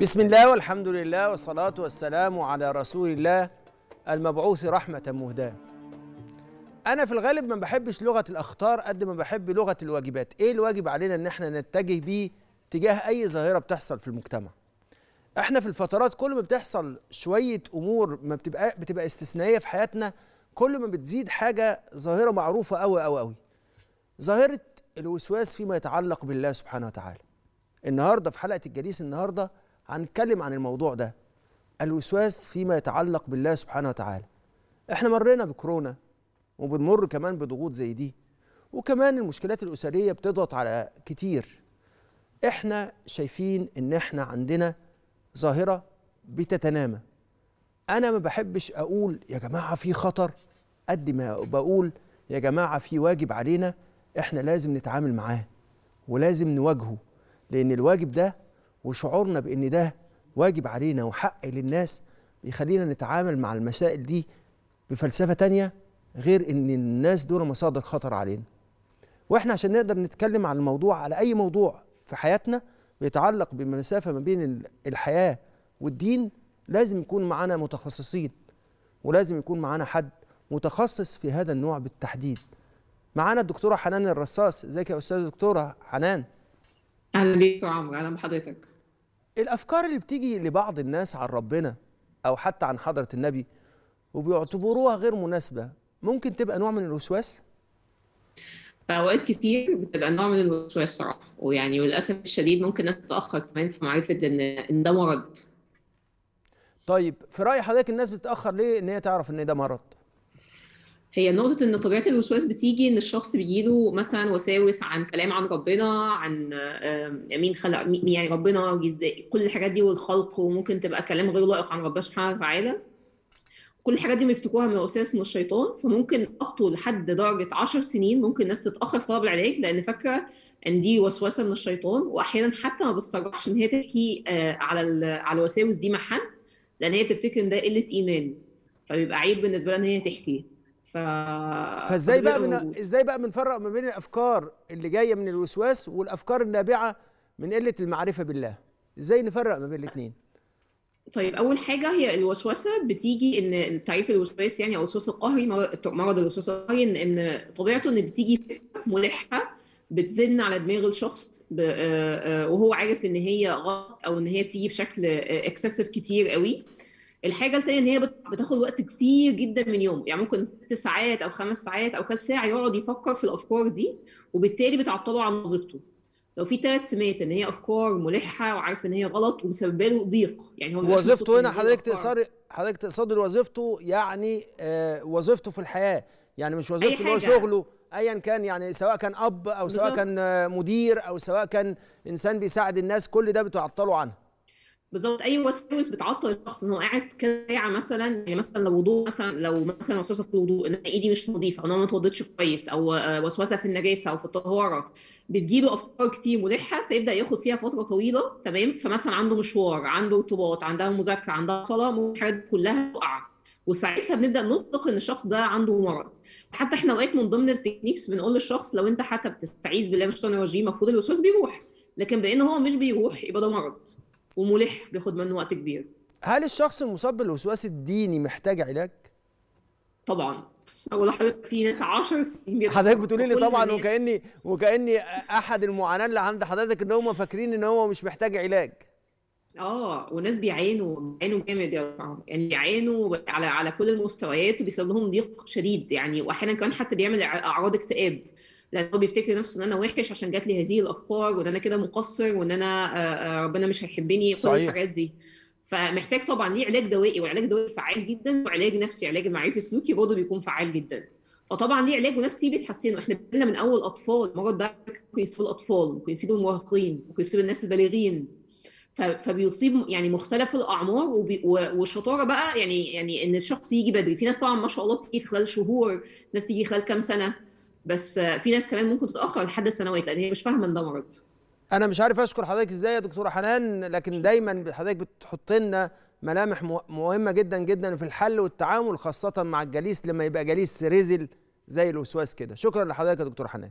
بسم الله والحمد لله والصلاة والسلام على رسول الله المبعوث رحمة مهداة أنا في الغالب ما بحبش لغة الأخطار قد ما بحب لغة الواجبات إيه الواجب علينا إن إحنا نتجه بيه تجاه أي ظاهرة بتحصل في المجتمع إحنا في الفترات كل ما بتحصل شوية أمور ما بتبقى, بتبقى استثنائية في حياتنا كل ما بتزيد حاجة ظاهرة معروفة أوي أوي أوي ظاهرة الوسواس فيما يتعلق بالله سبحانه وتعالى النهاردة في حلقة الجليس النهاردة هنتكلم عن الموضوع ده الوسواس فيما يتعلق بالله سبحانه وتعالى احنا مرينا بكورونا وبنمر كمان بضغوط زي دي وكمان المشكلات الأسرية بتضغط على كتير احنا شايفين ان احنا عندنا ظاهرة بتتنامى انا ما بحبش اقول يا جماعة في خطر قد ما بقول يا جماعة في واجب علينا احنا لازم نتعامل معاه ولازم نواجهه لان الواجب ده وشعورنا بان ده واجب علينا وحق للناس بيخلينا نتعامل مع المسائل دي بفلسفه تانية غير ان الناس دول مصادر خطر علينا واحنا عشان نقدر نتكلم عن الموضوع على اي موضوع في حياتنا بيتعلق بمسافه ما بين الحياه والدين لازم يكون معانا متخصصين ولازم يكون معانا حد متخصص في هذا النوع بالتحديد معانا الدكتوره حنان الرصاص ازيك يا استاذه دكتوره حنان اهلا بيك يا عمرو اهلا بحضرتك الافكار اللي بتيجي لبعض الناس عن ربنا او حتى عن حضره النبي وبيعتبروها غير مناسبه ممكن تبقى نوع من الوسواس فأوقات كتير بتبقى نوع من الوسواس صراحة ويعني وللأسف الشديد ممكن الناس تتأخر كمان في معرفة إن إن ده مرض. طيب في رأي حضرتك الناس بتتأخر ليه إن هي تعرف إن ده مرض؟ هي نقطه ان طبيعه الوسواس بتيجي ان الشخص بيجيله مثلا وساوس عن كلام عن ربنا عن آه، مين خلق يعني ربنا ازاي كل الحاجات دي والخلق وممكن تبقى كلام غير لائق عن ربنا سبحانه وتعالى كل الحاجات دي بيفتكروها من الوساوس من الشيطان فممكن اقطوا لحد درجه 10 سنين ممكن الناس تتاخر في طلب العلاج لان فاكره ان دي وسوسه من الشيطان واحيانا حتى ما بتصرحش ان هي تحكي آه، على على الوساوس دي مع حد لان هي بتفتكر ان ده قله ايمان فبيبقى عيب بالنسبه لها ان هي تحكي فازاي بقى من ازاي بقى بنفرق ما بين الافكار اللي جايه من الوسواس والافكار النابعه من قله المعرفه بالله ازاي نفرق ما بين الاثنين طيب اول حاجه هي الوسوسه بتيجي ان تعريف الوسواس يعني او الوسواس القهري مرض الوسواس القهري ان ان طبيعته ان بتيجي ملحه بتزن على دماغ الشخص آه، آه، وهو عارف ان هي غلط او ان هي بتيجي بشكل اكسسيف كتير قوي الحاجه الثانيه ان هي بتاخد وقت كتير جدا من يومه يعني ممكن ست ساعات او خمس ساعات او كذا ساعه يقعد يفكر في الافكار دي وبالتالي بتعطله عن وظيفته لو في ثلاث سمات ان هي افكار ملحه وعارف ان هي غلط ومسببه له ضيق يعني هو وظيفته هنا حضرتك تقصدي حضرتك تقصدي وظيفته يعني آه وظيفته في الحياه يعني مش وظيفته اللي هو شغله ايا كان يعني سواء كان اب او سواء كان آه، مدير او سواء كان انسان بيساعد الناس كل ده بتعطله عنه بالظبط اي وساوس بتعطل الشخص ان هو قاعد كذا ساعه مثلا يعني مثلا لو وضوء مثلا لو مثلا وسوسه في الوضوء ان ايدي مش نظيفه او انا ما اتوضيتش كويس او وسوسه في النجاسه او في الطهاره بتجيله افكار كتير ملحه فيبدا ياخد فيها فتره طويله تمام فمثلا عنده مشوار عنده ارتباط عندها مذاكره عندها صلاه ممكن الحاجات كلها تقع وساعتها بنبدا نطلق ان الشخص ده عنده مرض حتى احنا اوقات من ضمن التكنيكس بنقول للشخص لو انت حتى بتستعيذ بالله من الشيطان الرجيم المفروض الوسواس بيروح لكن بان هو مش بيروح يبقى ده مرض وملح بياخد منه وقت كبير هل الشخص المصاب بالوسواس الديني محتاج علاج طبعا اقول لحضرتك في ناس 10 سنين حضرتك بتقولي لي طبعا وكاني وكاني احد المعاناه اللي عند حضرتك ان هم فاكرين ان هو مش محتاج علاج اه وناس بيعانوا بيعانوا جامد يا يعني بيعانوا على على كل المستويات وبيسبب لهم ضيق شديد يعني واحيانا كمان حتى بيعمل اعراض اكتئاب لان هو بيفتكر نفسه ان انا وحش عشان جات لي هذه الافكار وان انا كده مقصر وان انا آه، آه، ربنا مش هيحبني كل الحاجات دي فمحتاج طبعا ليه علاج دوائي وعلاج دوائي فعال جدا وعلاج نفسي علاج معرفي سلوكي برضه بيكون فعال جدا فطبعا ليه علاج وناس كتير بيتحسنوا احنا بدنا من اول اطفال مرض ده ممكن يصيب الاطفال ممكن يصيب المراهقين ممكن يصيب الناس البالغين فبيصيب يعني مختلف الاعمار والشطاره بقى يعني يعني ان الشخص يجي بدري في ناس طبعا ما شاء الله تيجي في خلال شهور ناس تيجي خلال كام سنه بس في ناس كمان ممكن تتاخر لحد السنوات لان هي مش فاهمه ان ده مرض انا مش عارف اشكر حضرتك ازاي يا دكتوره حنان لكن دايما حضرتك بتحط لنا ملامح مهمه جدا جدا في الحل والتعامل خاصه مع الجليس لما يبقى جليس رزل زي الوسواس كده شكرا لحضرتك يا دكتوره حنان